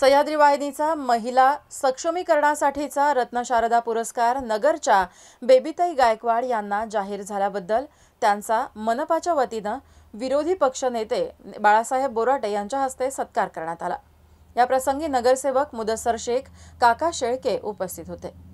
सह्याद्री वाहिनीचा महिला सक्षमीकरणासाठीचा रत्नशारदा पुरस्कार नगरच्या बेबीताई गायकवाड यांना जाहीर झाल्याबद्दल त्यांचा मनपाच्या वतीनं विरोधी पक्षनेते बाळासाहेब बोराटे यांच्या हस्ते सत्कार करण्यात आला याप्रसंगी नगरसेवक मुदस्सर शेख काका शेळके उपस्थित होते